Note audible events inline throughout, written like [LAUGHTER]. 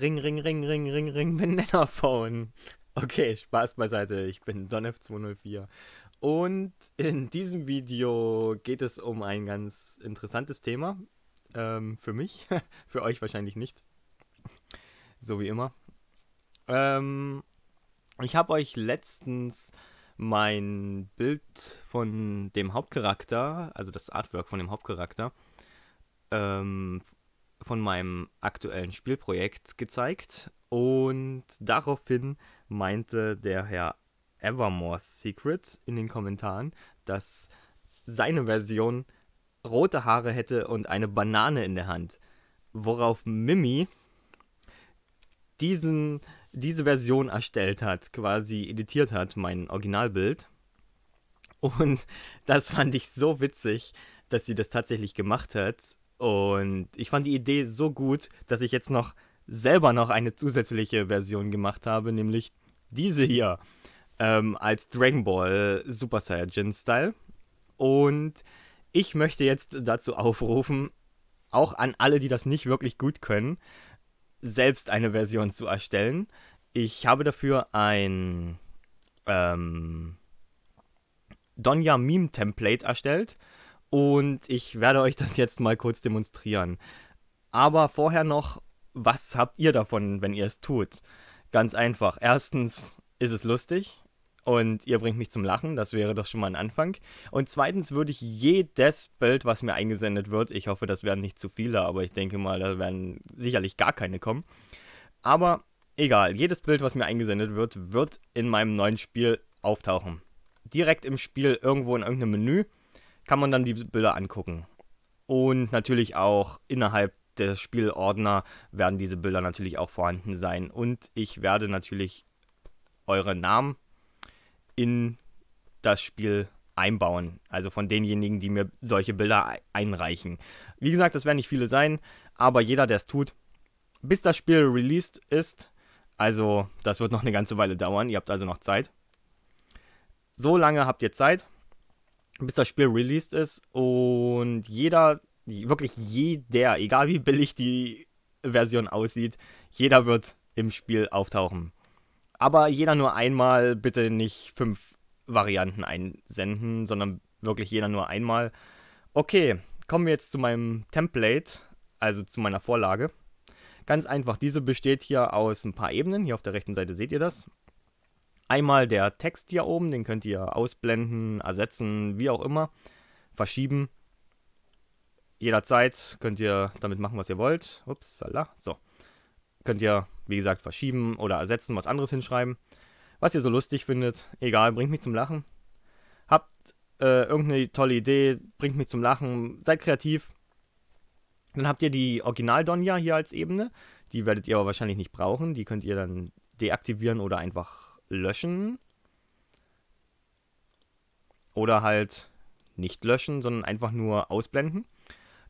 Ring, Ring, Ring, Ring, Ring, Ring, Bananaphone. Okay, Spaß beiseite, ich bin DonF204. Und in diesem Video geht es um ein ganz interessantes Thema. Ähm, für mich, [LAUGHS] für euch wahrscheinlich nicht. So wie immer. Ähm, ich habe euch letztens mein Bild von dem Hauptcharakter, also das Artwork von dem Hauptcharakter, ähm, von meinem aktuellen Spielprojekt gezeigt und daraufhin meinte der Herr Evermore's Secret in den Kommentaren, dass seine Version rote Haare hätte und eine Banane in der Hand. Worauf Mimi diesen, diese Version erstellt hat, quasi editiert hat, mein Originalbild. Und [LAUGHS] das fand ich so witzig, dass sie das tatsächlich gemacht hat. Und ich fand die Idee so gut, dass ich jetzt noch selber noch eine zusätzliche Version gemacht habe, nämlich diese hier ähm, als Dragon Ball Super Saiyajin Style. Und ich möchte jetzt dazu aufrufen, auch an alle, die das nicht wirklich gut können, selbst eine Version zu erstellen. Ich habe dafür ein ähm, Donja Meme Template erstellt und ich werde euch das jetzt mal kurz demonstrieren. Aber vorher noch, was habt ihr davon, wenn ihr es tut? Ganz einfach. Erstens ist es lustig und ihr bringt mich zum Lachen, das wäre doch schon mal ein Anfang. Und zweitens würde ich jedes Bild, was mir eingesendet wird, ich hoffe, das werden nicht zu viele, aber ich denke mal, da werden sicherlich gar keine kommen. Aber egal, jedes Bild, was mir eingesendet wird, wird in meinem neuen Spiel auftauchen. Direkt im Spiel irgendwo in irgendeinem Menü kann man dann die Bilder angucken. Und natürlich auch innerhalb des Spielordner werden diese Bilder natürlich auch vorhanden sein. Und ich werde natürlich eure Namen in das Spiel einbauen. Also von denjenigen, die mir solche Bilder einreichen. Wie gesagt, das werden nicht viele sein, aber jeder, der es tut, bis das Spiel released ist, also das wird noch eine ganze Weile dauern, ihr habt also noch Zeit. So lange habt ihr Zeit bis das Spiel released ist und jeder, wirklich jeder, egal wie billig die Version aussieht, jeder wird im Spiel auftauchen. Aber jeder nur einmal, bitte nicht fünf Varianten einsenden, sondern wirklich jeder nur einmal. Okay, kommen wir jetzt zu meinem Template, also zu meiner Vorlage. Ganz einfach, diese besteht hier aus ein paar Ebenen. Hier auf der rechten Seite seht ihr das. Einmal der Text hier oben, den könnt ihr ausblenden, ersetzen, wie auch immer, verschieben. Jederzeit könnt ihr damit machen, was ihr wollt. Upsala, so. Könnt ihr, wie gesagt, verschieben oder ersetzen, was anderes hinschreiben. Was ihr so lustig findet, egal, bringt mich zum Lachen. Habt äh, irgendeine tolle Idee, bringt mich zum Lachen, seid kreativ. Dann habt ihr die Original-Donja hier als Ebene. Die werdet ihr aber wahrscheinlich nicht brauchen. Die könnt ihr dann deaktivieren oder einfach löschen. Oder halt nicht löschen, sondern einfach nur ausblenden.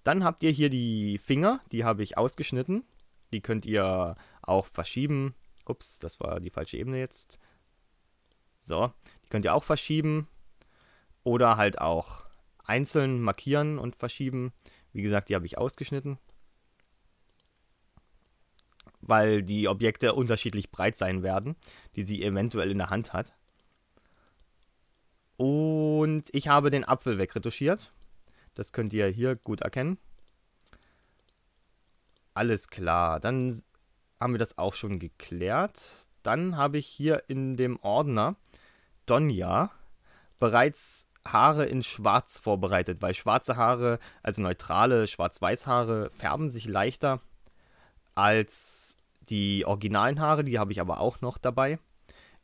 Dann habt ihr hier die Finger, die habe ich ausgeschnitten. Die könnt ihr auch verschieben. Ups, das war die falsche Ebene jetzt. So, die könnt ihr auch verschieben. Oder halt auch einzeln markieren und verschieben. Wie gesagt, die habe ich ausgeschnitten weil die Objekte unterschiedlich breit sein werden, die sie eventuell in der Hand hat. Und ich habe den Apfel wegretuschiert. Das könnt ihr hier gut erkennen. Alles klar, dann haben wir das auch schon geklärt. Dann habe ich hier in dem Ordner Donja bereits Haare in Schwarz vorbereitet, weil schwarze Haare, also neutrale Schwarz-Weiß-Haare, färben sich leichter als die originalen Haare, die habe ich aber auch noch dabei,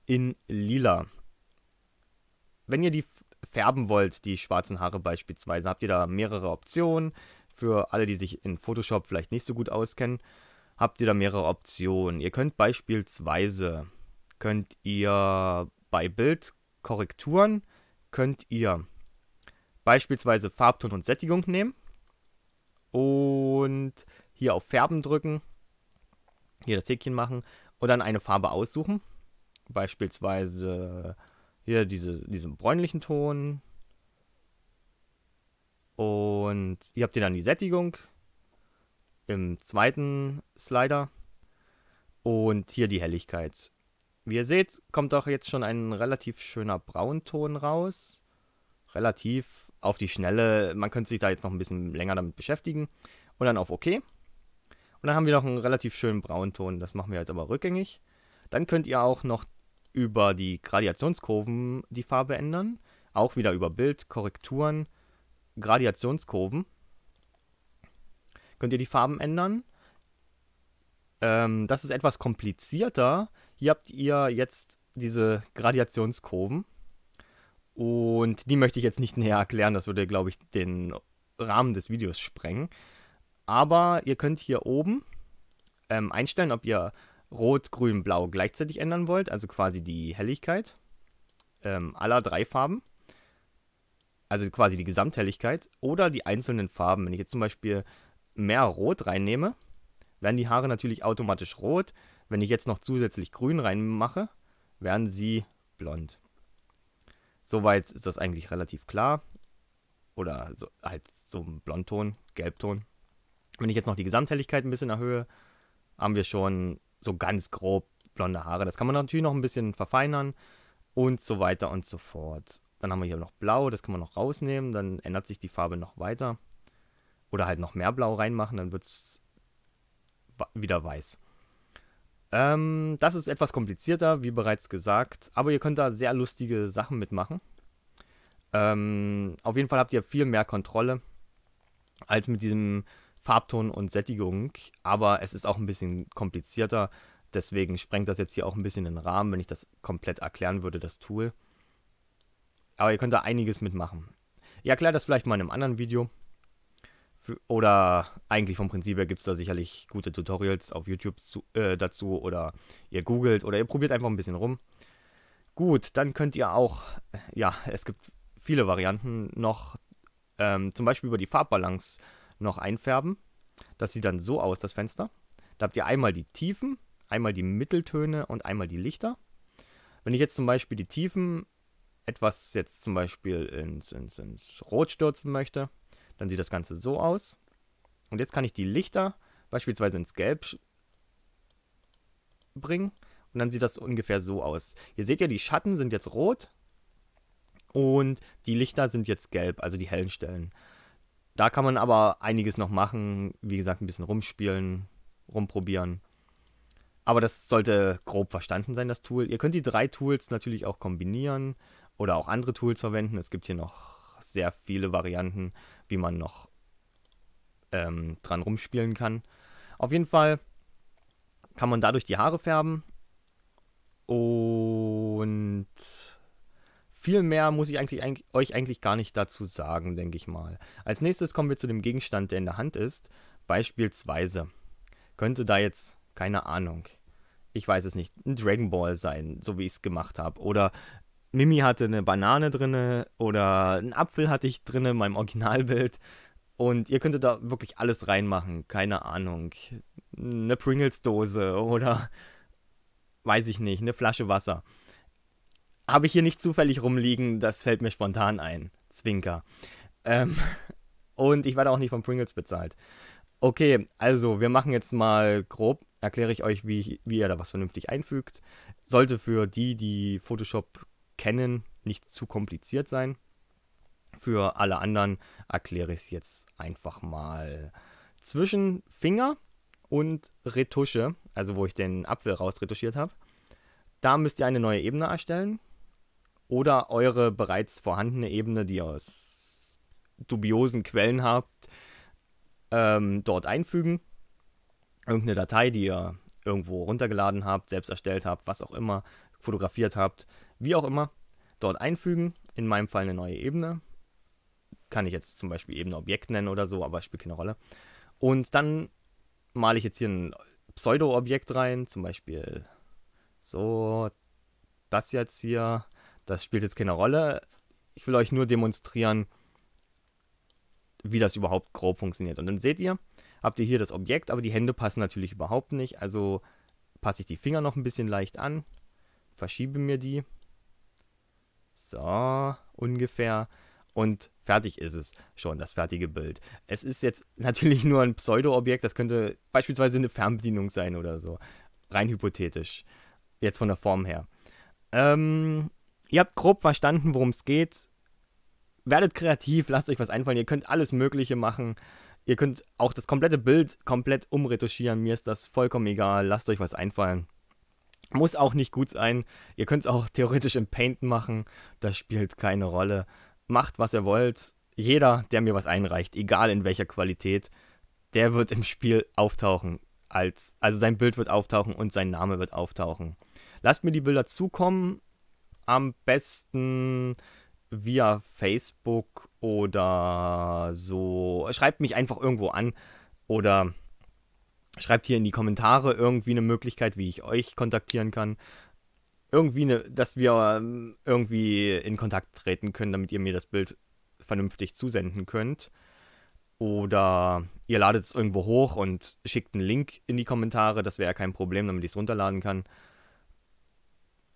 in lila. Wenn ihr die färben wollt, die schwarzen Haare beispielsweise, habt ihr da mehrere Optionen. Für alle, die sich in Photoshop vielleicht nicht so gut auskennen, habt ihr da mehrere Optionen. Ihr könnt beispielsweise, könnt ihr bei Bildkorrekturen, könnt ihr beispielsweise Farbton und Sättigung nehmen und hier auf Färben drücken hier das Häkchen machen und dann eine Farbe aussuchen. Beispielsweise hier diese, diesen bräunlichen Ton. Und hier habt ihr dann die Sättigung im zweiten Slider und hier die Helligkeit. Wie ihr seht, kommt auch jetzt schon ein relativ schöner Braunton raus. Relativ auf die Schnelle. Man könnte sich da jetzt noch ein bisschen länger damit beschäftigen. Und dann auf OK. Und dann haben wir noch einen relativ schönen Braunton. Das machen wir jetzt aber rückgängig. Dann könnt ihr auch noch über die Gradiationskurven die Farbe ändern. Auch wieder über Bild, Korrekturen, Gradiationskurven. Könnt ihr die Farben ändern. Ähm, das ist etwas komplizierter. Hier habt ihr jetzt diese Gradiationskurven. Und die möchte ich jetzt nicht näher erklären. Das würde, glaube ich, den Rahmen des Videos sprengen. Aber ihr könnt hier oben ähm, einstellen, ob ihr Rot, Grün, Blau gleichzeitig ändern wollt, also quasi die Helligkeit ähm, aller drei Farben, also quasi die Gesamthelligkeit oder die einzelnen Farben. Wenn ich jetzt zum Beispiel mehr Rot reinnehme, werden die Haare natürlich automatisch rot. Wenn ich jetzt noch zusätzlich Grün reinmache, werden sie blond. Soweit ist das eigentlich relativ klar. Oder so, halt so ein Blondton, Gelbton. Wenn ich jetzt noch die Gesamthelligkeit ein bisschen erhöhe, haben wir schon so ganz grob blonde Haare. Das kann man natürlich noch ein bisschen verfeinern und so weiter und so fort. Dann haben wir hier noch blau, das kann man noch rausnehmen, dann ändert sich die Farbe noch weiter. Oder halt noch mehr blau reinmachen, dann wird es wieder weiß. Ähm, das ist etwas komplizierter, wie bereits gesagt, aber ihr könnt da sehr lustige Sachen mitmachen. Ähm, auf jeden Fall habt ihr viel mehr Kontrolle als mit diesem Farbton und Sättigung, aber es ist auch ein bisschen komplizierter. Deswegen sprengt das jetzt hier auch ein bisschen den Rahmen, wenn ich das komplett erklären würde, das Tool. Aber ihr könnt da einiges mitmachen. Ich erkläre das vielleicht mal in einem anderen Video. Oder eigentlich vom Prinzip her gibt es da sicherlich gute Tutorials auf YouTube zu, äh, dazu oder ihr googelt oder ihr probiert einfach ein bisschen rum. Gut, dann könnt ihr auch, ja, es gibt viele Varianten noch, ähm, zum Beispiel über die Farbbalance noch einfärben. Das sieht dann so aus, das Fenster. Da habt ihr einmal die Tiefen, einmal die Mitteltöne und einmal die Lichter. Wenn ich jetzt zum Beispiel die Tiefen etwas jetzt zum Beispiel ins, ins, ins Rot stürzen möchte, dann sieht das Ganze so aus. Und jetzt kann ich die Lichter beispielsweise ins Gelb bringen und dann sieht das ungefähr so aus. Ihr seht ja, die Schatten sind jetzt rot und die Lichter sind jetzt gelb, also die hellen Stellen. Da kann man aber einiges noch machen. Wie gesagt, ein bisschen rumspielen, rumprobieren. Aber das sollte grob verstanden sein, das Tool. Ihr könnt die drei Tools natürlich auch kombinieren oder auch andere Tools verwenden. Es gibt hier noch sehr viele Varianten, wie man noch ähm, dran rumspielen kann. Auf jeden Fall kann man dadurch die Haare färben und viel mehr muss ich eigentlich, eigentlich, euch eigentlich gar nicht dazu sagen, denke ich mal. Als nächstes kommen wir zu dem Gegenstand, der in der Hand ist. Beispielsweise könnte da jetzt, keine Ahnung, ich weiß es nicht, ein Dragon Ball sein, so wie ich es gemacht habe. Oder Mimi hatte eine Banane drinne oder einen Apfel hatte ich drinne in meinem Originalbild. Und ihr könntet da wirklich alles reinmachen. Keine Ahnung. Eine Pringles-Dose oder weiß ich nicht, eine Flasche Wasser. Habe ich hier nicht zufällig rumliegen, das fällt mir spontan ein. Zwinker. Ähm, [LAUGHS] und ich werde auch nicht von Pringles bezahlt. Okay, also wir machen jetzt mal grob, erkläre ich euch, wie, wie ihr da was vernünftig einfügt. Sollte für die, die Photoshop kennen, nicht zu kompliziert sein. Für alle anderen erkläre ich es jetzt einfach mal zwischen Finger und Retusche, also wo ich den Apfel rausretuschiert habe. Da müsst ihr eine neue Ebene erstellen oder eure bereits vorhandene Ebene, die ihr aus dubiosen Quellen habt, ähm, dort einfügen. Irgendeine Datei, die ihr irgendwo runtergeladen habt, selbst erstellt habt, was auch immer, fotografiert habt, wie auch immer, dort einfügen. In meinem Fall eine neue Ebene. Kann ich jetzt zum Beispiel Ebene Objekt nennen oder so, aber spielt keine Rolle. Und dann male ich jetzt hier ein Pseudo-Objekt rein, zum Beispiel so das jetzt hier das spielt jetzt keine Rolle. Ich will euch nur demonstrieren, wie das überhaupt grob funktioniert. Und dann seht ihr, habt ihr hier das Objekt, aber die Hände passen natürlich überhaupt nicht. Also passe ich die Finger noch ein bisschen leicht an, verschiebe mir die. So, ungefähr. Und fertig ist es schon, das fertige Bild. Es ist jetzt [LAUGHS] natürlich nur ein Pseudo-Objekt, das könnte beispielsweise eine Fernbedienung sein oder so. Rein hypothetisch. Jetzt von der Form her. Ähm, Ihr habt grob verstanden, worum es geht. Werdet kreativ, lasst euch was einfallen. Ihr könnt alles Mögliche machen. Ihr könnt auch das komplette Bild komplett umretuschieren. Mir ist das vollkommen egal. Lasst euch was einfallen. Muss auch nicht gut sein. Ihr könnt es auch theoretisch im Paint machen. Das spielt keine Rolle. Macht, was ihr wollt. Jeder, der mir was einreicht, egal in welcher Qualität, der wird im Spiel auftauchen. Als, also sein Bild wird auftauchen und sein Name wird auftauchen. Lasst mir die Bilder zukommen am besten via Facebook oder so. Schreibt mich einfach irgendwo an oder schreibt hier in die Kommentare irgendwie eine Möglichkeit, wie ich euch kontaktieren kann. Irgendwie, eine, dass wir ähm, irgendwie in Kontakt treten können, damit ihr mir das Bild vernünftig zusenden könnt. Oder ihr ladet es irgendwo hoch und schickt einen Link in die Kommentare. Das wäre ja kein Problem, damit ich es runterladen kann.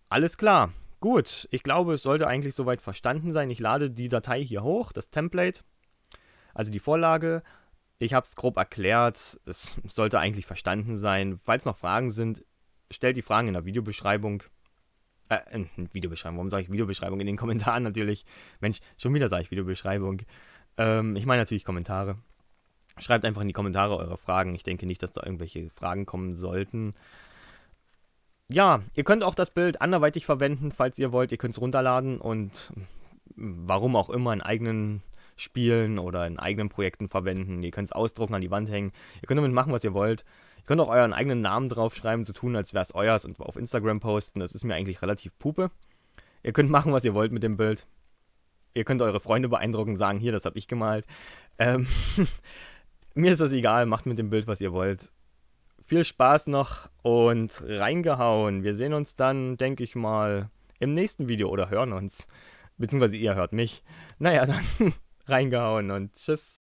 Alles klar. Gut, ich glaube, es sollte eigentlich soweit verstanden sein. Ich lade die Datei hier hoch, das Template, also die Vorlage. Ich habe es grob erklärt, es [LAUGHS] sollte eigentlich verstanden sein. Falls noch Fragen sind, stellt die Fragen in der Videobeschreibung. Äh, in Videobeschreibung, warum sage ich Videobeschreibung? In den Kommentaren natürlich. Mensch, schon wieder sage ich Videobeschreibung. Ähm, ich meine natürlich Kommentare. Schreibt einfach in die Kommentare eure Fragen. Ich denke nicht, dass da irgendwelche Fragen kommen sollten ja, ihr könnt auch das Bild anderweitig verwenden, falls ihr wollt. Ihr könnt es runterladen und mm, warum auch immer in eigenen Spielen oder in eigenen Projekten verwenden. Ihr könnt es ausdrucken, an die Wand hängen. Ihr könnt damit machen, was ihr wollt. Ihr könnt auch euren eigenen Namen draufschreiben, so tun, als wäre es euers und auf Instagram posten. Das ist mir eigentlich relativ pupe. Ihr könnt machen, was ihr wollt mit dem Bild. Ihr könnt eure Freunde beeindrucken, sagen, hier, das habe ich gemalt. Ähm, [LAUGHS] mir ist das egal, macht mit dem Bild, was ihr wollt viel Spaß noch und reingehauen. Wir sehen uns dann, denke ich mal, im nächsten Video oder hören uns. Beziehungsweise ihr hört mich. Naja, dann [LAUGHS] reingehauen und tschüss.